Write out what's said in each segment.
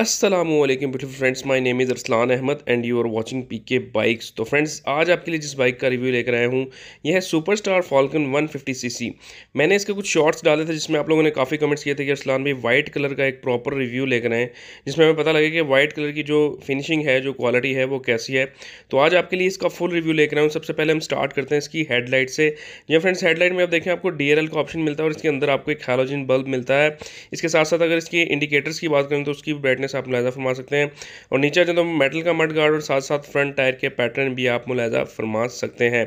Aslam beautiful friends my name is Arsalan Ahmed and you are watching P K bikes तो friends आज आपके लिए जिस बाइक का रिव्यू लेकर आया हूँ यह है super star falcon C C मैंने इसके कुछ शॉर्ट्स डाले थे जिसमें आप लोगों ने काफ़ी कमेंट्स किए थे कि अरसलान भाई वाइट कलर का एक प्रॉपर रिव्यू लेकर आएँ जिसमें हमें पता लगे कि वाइट कलर की जो फिनिशिंग है जो क्वालिटी है वो कैसी है तो आज आपके लिए इसका फुल रिव्यू लेकर आऊँ सबसे पहले हम स्टार्ट करते हैं इसकी हेडलाइट से या फ्रेंड्स हेडलाइट में आप देखें आपको डी का ऑप्शन मिलता है और इसके अंदर आपको एक हेलोजिन बल्ब मिलता है इसके साथ साथ अगर इसके इंडिकेटर्स की बात करें तो उसकी तरीके से आप मुलायजा फरमा सकते हैं और नीचे जो तो मेटल का मड गार्ड और साथ साथ फ्रंट टायर के पैटर्न भी आप मुलायजा फरमा सकते हैं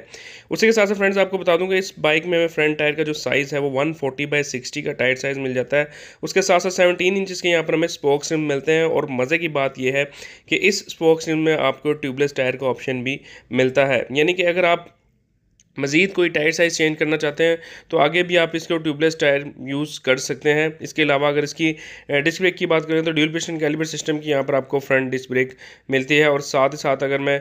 उसी के साथ साथ फ्रेंड्स आपको बता दूंगा इस बाइक में फ्रंट टायर का जो साइज़ है वो वन फोर्टी बाई सिक्सटी का टायर साइज़ मिल जाता है उसके साथ साथ सेवनटीन इंचज़ के यहाँ पर हमें स्पोक्स रिम मिलते हैं और मज़े की बात यह है कि इस स्पोक्स रिम में आपको ट्यूबलेस टायर का ऑप्शन भी मिलता है यानी कि अगर आप मज़ीद कोई टायर साइज़ चेंज करना चाहते हैं तो आगे भी आप इसके ट्यूबलेस टायर यूज़ कर सकते हैं इसके अलावा अगर इसकी डिस्क ब्रेक की बात करें तो ड्यूल पेशन कैलिबर सिस्टम की यहाँ पर आपको फ्रंट डिस्क ब्रेक मिलती है और साथ ही साथ अगर मैं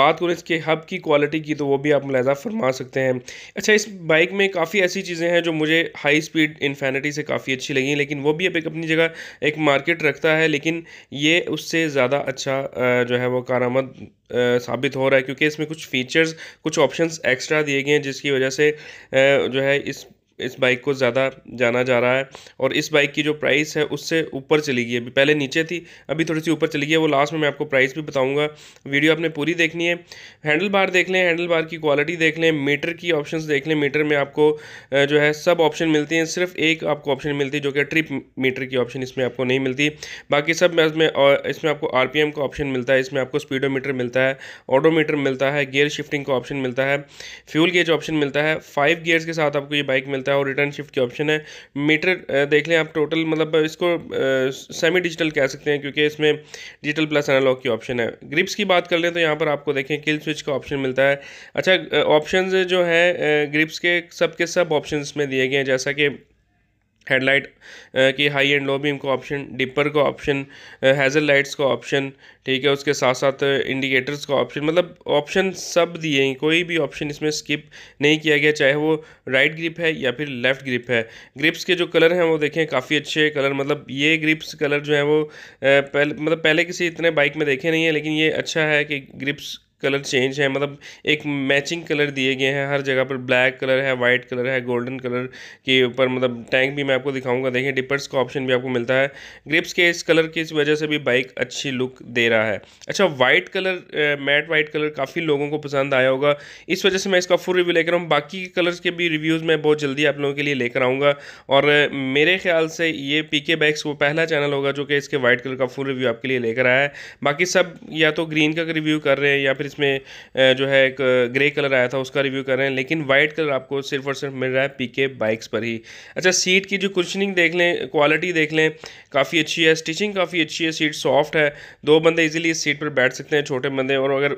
बात करूँ इसके हब की क्वालिटी की तो वो भी आप मुलायजा फरमा सकते हैं अच्छा इस बाइक में काफ़ी ऐसी चीज़ें हैं जो मुझे हाई स्पीड इन्फेनिटी से काफ़ी अच्छी लगी लेकिन वो भी अब एक अपनी जगह एक मार्केट रखता है लेकिन ये उससे ज़्यादा अच्छा जो है वो कारामद साबित हो रहा है क्योंकि इसमें कुछ फीचर्स कुछ ऑप्शंस एक्स्ट्रा दिए गए हैं जिसकी वजह से जो है इस इस बाइक को ज़्यादा जाना जा रहा है और इस बाइक की जो प्राइस है उससे ऊपर चली गई अभी पहले नीचे थी अभी थोड़ी सी ऊपर चली गई है वो लास्ट में मैं आपको प्राइस भी बताऊंगा वीडियो आपने पूरी देखनी है हैंडल बार देख लें हैंडल बार की क्वालिटी देख लें मीटर की ऑप्शंस देख लें मीटर में आपको जो है सब ऑप्शन मिलती हैं सिर्फ एक आपको ऑप्शन मिलती है जो कि ट्रिप मीटर की ऑप्शन इसमें आपको नहीं मिलती बाकी सब में इसमें इसमें आपको आर का ऑप्शन मिलता है इसमें आपको स्पीडो मिलता है ऑडोमीटर मिलता है गियर शिफ्टिंग का ऑप्शन मिलता है फ्यूल गेज ऑप्शन मिलता है फाइव गियर्स के साथ आपको ये बाइक मिलता है मिलता है और रिटर्न शिफ्ट की ऑप्शन है मीटर देख लें आप टोटल मतलब इसको सेमी डिजिटल कह सकते हैं क्योंकि इसमें डिजिटल प्लस एनालॉग की ऑप्शन है ग्रिप्स की बात कर लें तो यहाँ पर आपको देखें किल स्विच का ऑप्शन मिलता है अच्छा ऑप्शन जो है ग्रिप्स के सब के सब ऑप्शन में दिए गए हैं जैसा कि हेडलाइट की हाई एंड लो बीम का ऑप्शन डिपर का ऑप्शन हैज़ल लाइट्स का ऑप्शन ठीक है उसके साथ साथ इंडिकेटर्स का ऑप्शन मतलब ऑप्शन सब दिए हैं कोई भी ऑप्शन इसमें स्किप नहीं किया गया चाहे वो राइट ग्रिप है या फिर लेफ़्ट ग्रिप है ग्रिप्स के जो कलर हैं वो देखें काफ़ी अच्छे कलर मतलब ये ग्रिप्स कलर जो है वो पहले मतलब पहले किसी इतने बाइक में देखे नहीं है लेकिन ये अच्छा है कि ग्रिप्स कलर चेंज है मतलब एक मैचिंग कलर दिए गए हैं हर जगह पर ब्लैक कलर है वाइट कलर है गोल्डन कलर के ऊपर मतलब टैंक भी मैं आपको दिखाऊंगा देखिए डिपर्स का ऑप्शन भी आपको मिलता है ग्रिप्स के इस कलर की इस वजह से भी बाइक अच्छी लुक दे रहा है अच्छा white colour matte white colour काफ़ी लोगों को पसंद आया होगा इस वजह से मैं इसका फुल रिव्यू लेकर आऊँ बाकी कलर्स के भी रिव्यूज़ मैं बहुत जल्दी आप लोगों के लिए लेकर आऊँगा और मेरे ख्याल से ये पी के बाइक्स वो पहला चैनल होगा जो कि इसके वाइट कलर का फुल रिव्यू आपके लिए लेकर आया है बाकी सब या तो ग्रीन का रिव्यू कर रहे हैं या फिर इसमें जो है एक ग्रे कलर आया था उसका रिव्यू कर रहे हैं लेकिन वाइट कलर आपको सिर्फ और सिर्फ मिल रहा है पीके बाइक्स पर ही अच्छा सीट की जो कुशनिंग देख लें क्वालिटी देख लें काफ़ी अच्छी है स्टिचिंग काफ़ी अच्छी है सीट सॉफ्ट है दो बंदे ईजिली इस सीट पर बैठ सकते हैं छोटे बंदे और अगर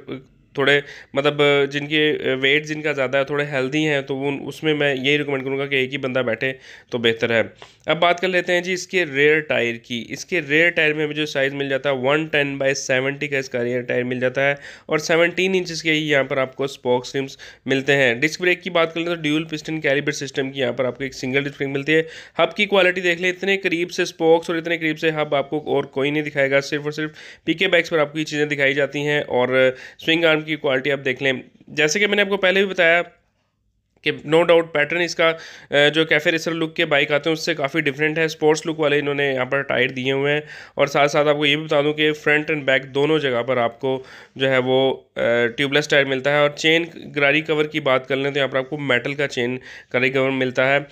थोड़े मतलब जिनके वेट जिनका ज़्यादा है थोड़े हेल्दी हैं तो उन उसमें मैं यही रिकमेंड करूँगा कि एक ही बंदा बैठे तो बेहतर है अब बात कर लेते हैं जी इसके रेयर टायर की इसके रेयर टायर में मुझे साइज़ मिल जाता है वन टेन बाई सेवेंटी का इसका रेयर टायर मिल जाता है और सेवनटीन इंचज़ के ही यहाँ पर आपको स्पोक्स रिम्स मिलते हैं डिस्क ब्रेक की बात कर लें तो ड्यूल पिस्टन कैलिबर सिस्टम की यहाँ पर आपको एक सिंगल डिस्क ब्रेक मिलती है हब की क्वालिटी देख लें इतने करीब से स्पोक्स और इतने करीब से हब आपको और कोई नहीं दिखाएगा सिर्फ और सिर्फ पीके बैग्स पर आपको ये चीज़ें दिखाई जाती हैं और स्विंग आर्म की क्वालिटी आप देख लें जैसे कि मैंने आपको पहले भी बताया कि नो डाउट पैटर्न इसका जो कैफे रेसर लुक के बाइक आते हैं उससे काफ़ी डिफरेंट है स्पोर्ट्स लुक वाले इन्होंने यहाँ पर टायर दिए हुए हैं और साथ साथ आपको ये भी बता दूँ कि फ्रंट एंड बैक दोनों जगह पर आपको जो है वो ट्यूबलेस टायर मिलता है और चेन ग्रारी कवर की बात कर लें तो यहाँ पर आपको मेटल का चेन ग्रारी कवर मिलता है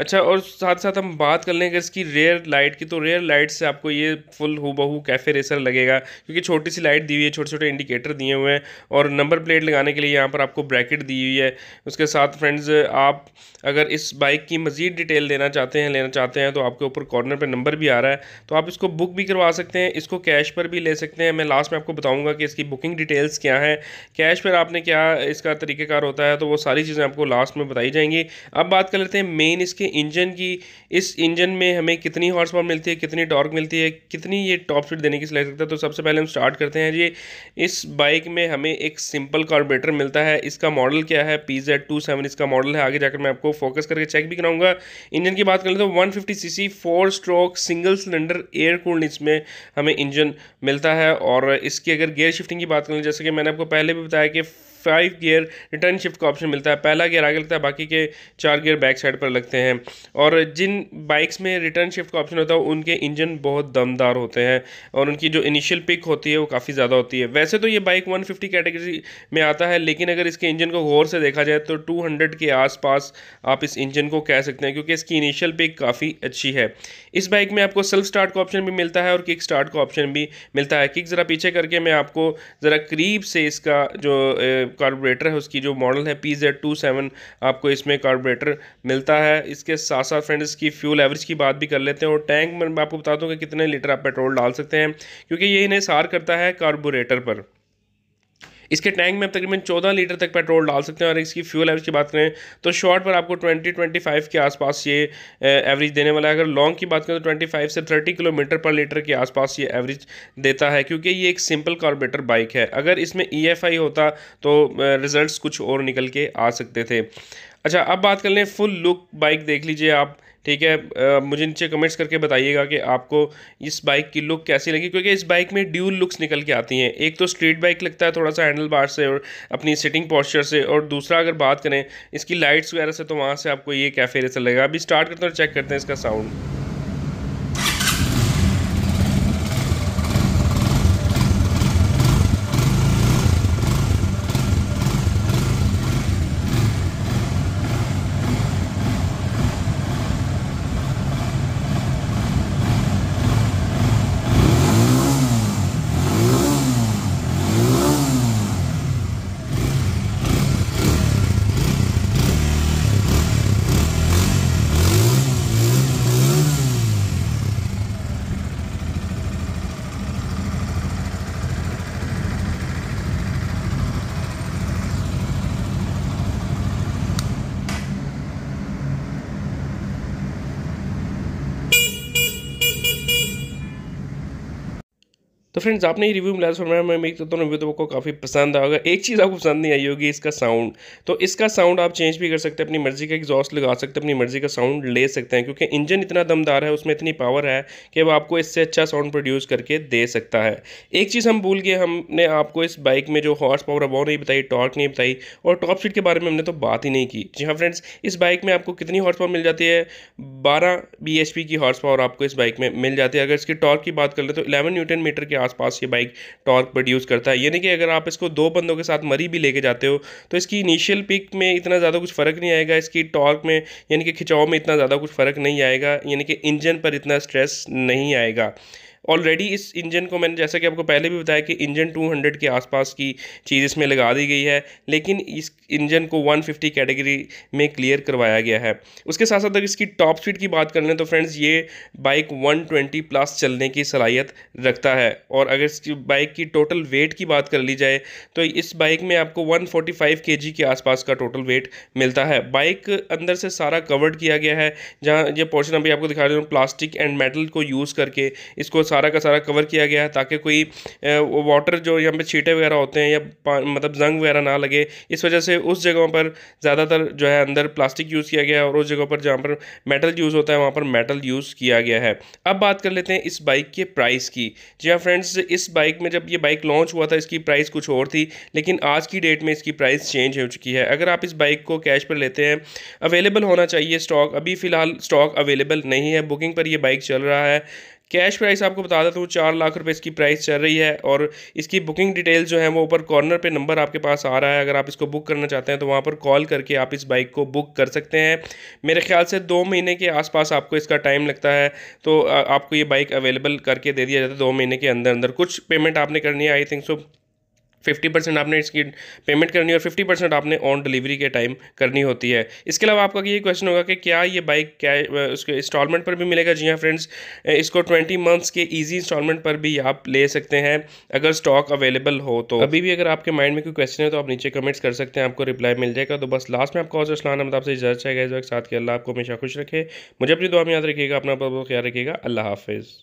अच्छा और साथ साथ हम बात कर लें अगर इसकी रेयर लाइट की तो रेयर लाइट से आपको ये फुल हु कैफ़े रेसर लगेगा क्योंकि छोटी सी लाइट दी हुई है छोटे छोटे इंडिकेटर दिए हुए हैं और नंबर प्लेट लगाने के लिए यहाँ पर आपको ब्रैकेट दी हुई है उसके साथ फ्रेंड्स आप अगर इस बाइक की मज़ीद डिटेल देना चाहते हैं लेना चाहते हैं तो आपके ऊपर कॉर्नर पर नंबर भी आ रहा है तो आप इसको बुक भी करवा सकते हैं इसको कैश पर भी ले सकते हैं मैं लास्ट में आपको बताऊँगा कि इसकी बुकिंग डिटेल्स क्या है कैश पर आपने क्या इसका तरीक़ेकार होता है तो वो सारी चीज़ें आपको लास्ट में बताई जाएंगी अब बात कर लेते हैं मेन इसके इंजन की इस इंजन में हमें कितनी हॉर्स पावर मिलती है कितनी टॉर्क मिलती है कितनी ये टॉप स्पीड देने की ले सकता है तो सबसे पहले हम स्टार्ट करते हैं जी इस बाइक में हमें एक सिंपल कार्बोरेटर मिलता है इसका मॉडल क्या है पी जेड टू सेवन इसका इसका मॉडल है आगे जाकर मैं आपको फोकस करके चेक भी कराऊंगा इंजन की बात कर लें तो 150 CC four stroke single cylinder air cooled इसमें हमें इंजन मिलता है और इसकी अगर गेयर शिफ्टिंग की बात कर लें जैसे कि मैंने आपको पहले भी बताया कि फाइव गियर रिटर्न शिफ्ट का ऑप्शन मिलता है पहला गियर आगे लगता है बाकी के चार गियर बैक साइड पर लगते हैं और जिन बाइक्स में रिटर्न शिफ्ट का ऑप्शन होता है उनके इंजन बहुत दमदार होते हैं और उनकी जो इनिशियल पिक होती है वो काफ़ी ज़्यादा होती है वैसे तो ये बाइक 150 कैटेगरी में आता है लेकिन अगर इसके इंजन को गौर से देखा जाए तो टू के आसपास आप इस इंजन को कह सकते हैं क्योंकि इसकी इनिशियल पिक काफ़ी अच्छी है इस बाइक में आपको सेल्फ स्टार्ट का ऑप्शन भी मिलता है और किक स्टार्ट का ऑप्शन भी मिलता है किक ज़रा पीछे करके मैं आपको ज़रा करीब से इसका जो कार्बोरेटर है उसकी जो मॉडल है पी जेड टू सेवन आपको इसमें कार्बोरेटर मिलता है इसके साथ साथ फ्रेंड इसकी फ्यूल एवरेज की बात भी कर लेते हैं और टैंक मैं आपको बता दूँ कि कितने लीटर आप पेट्रोल डाल सकते हैं क्योंकि ये इन्हें सार करता है कार्बोरेटर पर इसके टैंक में आप तकरीबन चौदह लीटर तक पेट्रोल डाल सकते हैं और इसकी फ्यूल एवरेज की बात करें तो शॉर्ट पर आपको ट्वेंटी ट्वेंटी फाइव के आसपास ये एवरेज देने वाला है अगर लॉन्ग की बात करें तो ट्वेंटी फाइव से थर्टी किलोमीटर पर लीटर के आसपास ये एवरेज देता है क्योंकि ये एक सिंपल कार्बोरेटर बाइक है अगर इसमें ई एफ आई होता तो रिज़ल्ट कुछ और निकल के आ सकते थे अच्छा अब बात कर लें फुल लुक बाइक देख लीजिए आप ठीक है मुझे नीचे कमेंट्स करके बताइएगा कि आपको इस बाइक की लुक कैसी लगी क्योंकि इस बाइक में ड्यूल लुक्स निकल के आती हैं एक तो स्ट्रीट बाइक लगता है थोड़ा सा हैंडल बार से और अपनी सिटिंग पॉस्चर से और दूसरा अगर बात करें इसकी लाइट्स वगैरह से तो वहाँ से आपको ये कैफे रेसर लगेगा अभी स्टार्ट करते हैं और चेक करते हैं इसका साउंड तो फ्रेंड्स आपने ये रिव्यू मिला फरमाया मैं मेरी तो दोनों रिव्यू तो काफ़ी पसंद आएगा एक चीज़ आपको पसंद नहीं आई होगी इसका साउंड तो इसका साउंड आप चेंज भी कर सकते हैं अपनी मर्ज़ी का एग्जॉस्ट लगा सकते हैं अपनी मर्ज़ी का साउंड ले सकते हैं क्योंकि इंजन इतना दमदार है उसमें इतनी पावर है कि वो आपको इससे अच्छा साउंड प्रोड्यूस करके दे सकता है एक चीज़ हम भूल गए हमने आपको इस बाइक में जो हॉर्स पावर है वो नहीं बताई टॉर्क नहीं बताई और टॉप स्पीड के बारे में हमने तो बात ही नहीं की जी हाँ फ्रेंड्स इस बाइक में आपको कितनी हॉर्स पावर मिल जाती है बारह बी की हॉर्स पावर आपको इस बाइक में मिल जाती है अगर इसकी टॉर्क की बात कर ले तो इलेवन न्यूटन मीटर के आस आसपास ये बाइक टॉर्क प्रोड्यूस करता है यानी कि अगर आप इसको दो बंदों के साथ मरी भी लेके जाते हो तो इसकी इनिशियल पिक में इतना ज़्यादा कुछ फ़र्क नहीं आएगा इसकी टॉर्क में यानी कि खिंचाव में इतना ज़्यादा कुछ फ़र्क नहीं आएगा यानी कि इंजन पर इतना स्ट्रेस नहीं आएगा ऑलरेडी इस इंजन को मैंने जैसा कि आपको पहले भी बताया कि इंजन 200 के आसपास की चीज़ इसमें लगा दी गई है लेकिन इस इंजन को 150 कैटेगरी में क्लियर करवाया गया है उसके साथ साथ अगर इसकी टॉप स्पीड की बात कर लें तो फ्रेंड्स ये बाइक 120 प्लस चलने की सलाहियत रखता है और अगर इसकी बाइक की टोटल वेट की बात कर ली जाए तो इस बाइक में आपको 145 फोर्टी के आसपास का टोटल वेट मिलता है बाइक अंदर से सारा कवर्ड किया गया है जहाँ ये पोर्शन अभी आपको दिखा रहे हैं प्लास्टिक एंड मेटल को यूज़ करके इसको सारा का सारा कवर किया गया है ताकि कोई वाटर जो यहाँ पे छीटे वगैरह होते हैं या मतलब जंग वगैरह ना लगे इस वजह से उस जगहों पर ज़्यादातर जो है अंदर प्लास्टिक यूज़ किया गया है और उस जगहों पर जहाँ पर मेटल यूज़ होता है वहाँ पर मेटल यूज़ किया गया है अब बात कर लेते हैं इस बाइक के प्राइस की जी हाँ फ्रेंड्स इस बाइक में जब ये बाइक लॉन्च हुआ था इसकी प्राइस कुछ और थी लेकिन आज की डेट में इसकी प्राइस चेंज हो चुकी है अगर आप इस बाइक को कैश पर लेते हैं अवेलेबल होना चाहिए स्टॉक अभी फ़िलहाल स्टॉक अवेलेबल नहीं है बुकिंग पर यह बाइक चल रहा है कैश प्राइस आपको बता देता हूँ चार लाख रुपये इसकी प्राइस चल रही है और इसकी बुकिंग डिटेल्स जो है वो ऊपर कॉर्नर पे नंबर आपके पास आ रहा है अगर आप इसको बुक करना चाहते हैं तो वहाँ पर कॉल करके आप इस बाइक को बुक कर सकते हैं मेरे ख्याल से दो महीने के आसपास आपको इसका टाइम लगता है तो आपको ये बाइक अवेलेबल करके दे दिया जाता है दो महीने के अंदर अंदर कुछ पेमेंट आपने करनी है I think so fifty percent आपने इसकी पेमेंट करनी और फिफ्टी परसेंट आपने ऑन डिलीवरी के टाइम करनी होती है इसके अलावा आपका ये क्वेश्चन होगा कि क्या ये बाइक क्या उसके इंस्टॉलमेंट पर भी मिलेगा जी हाँ फ्रेंड्स इसको ट्वेंटी मंथ्स के ईजी इंस्टॉलमेंट पर भी आप ले सकते हैं अगर स्टॉक अवेलेबल हो तो अभी भी अगर आपके माइंड में कोई क्वेश्चन है तो आप नीचे कमेंट्स कर सकते हैं आपको रिप्लाई मिल जाएगा तो बस लास्ट में आपका और असलान अहमद आपसे इजाज़त चाहेगा इस वक्त साथ के अल्लाह आपको हमेशा खुश रखे मुझे अपनी दुआ में याद रखिएगा अपना बहुत बहुत ख्याल रखिएगा अल्लाह हाफिज़